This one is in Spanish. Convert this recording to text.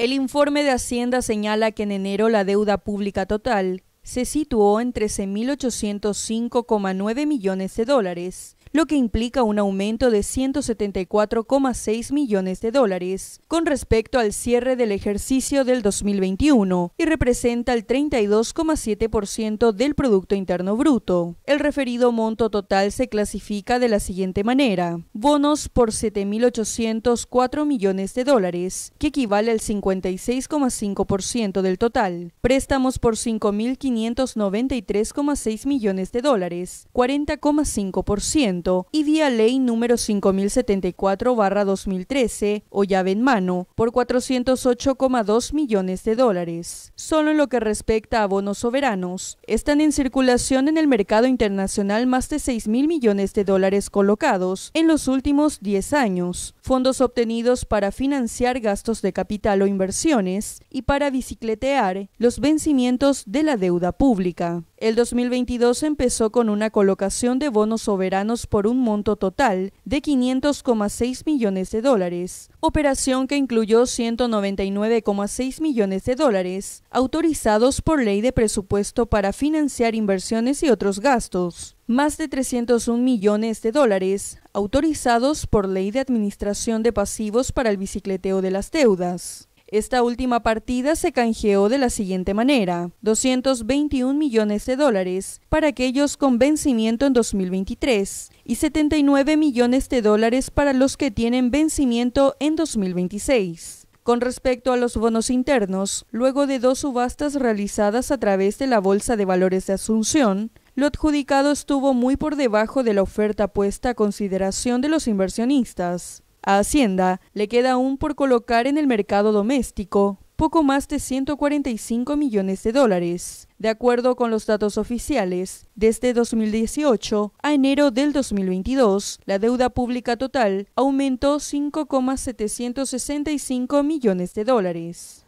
El informe de Hacienda señala que en enero la deuda pública total se situó en 13.805,9 millones de dólares, lo que implica un aumento de 174,6 millones de dólares con respecto al cierre del ejercicio del 2021 y representa el 32,7% del producto interno bruto. El referido monto total se clasifica de la siguiente manera: bonos por 7.804 millones de dólares, que equivale al 56,5% del total; préstamos por 5.500 593,6 millones de dólares, 40,5%, y vía ley número 5074-2013 o llave en mano, por 408,2 millones de dólares. Solo en lo que respecta a bonos soberanos, están en circulación en el mercado internacional más de 6 mil millones de dólares colocados en los últimos 10 años, fondos obtenidos para financiar gastos de capital o inversiones y para bicicletear los vencimientos de la deuda pública. El 2022 empezó con una colocación de bonos soberanos por un monto total de 500,6 millones de dólares, operación que incluyó 199,6 millones de dólares autorizados por ley de presupuesto para financiar inversiones y otros gastos, más de 301 millones de dólares autorizados por ley de administración de pasivos para el bicicleteo de las deudas. Esta última partida se canjeó de la siguiente manera, 221 millones de dólares para aquellos con vencimiento en 2023 y 79 millones de dólares para los que tienen vencimiento en 2026. Con respecto a los bonos internos, luego de dos subastas realizadas a través de la Bolsa de Valores de Asunción, lo adjudicado estuvo muy por debajo de la oferta puesta a consideración de los inversionistas. A Hacienda le queda aún por colocar en el mercado doméstico poco más de 145 millones de dólares, de acuerdo con los datos oficiales. Desde 2018 a enero del 2022, la deuda pública total aumentó 5,765 millones de dólares.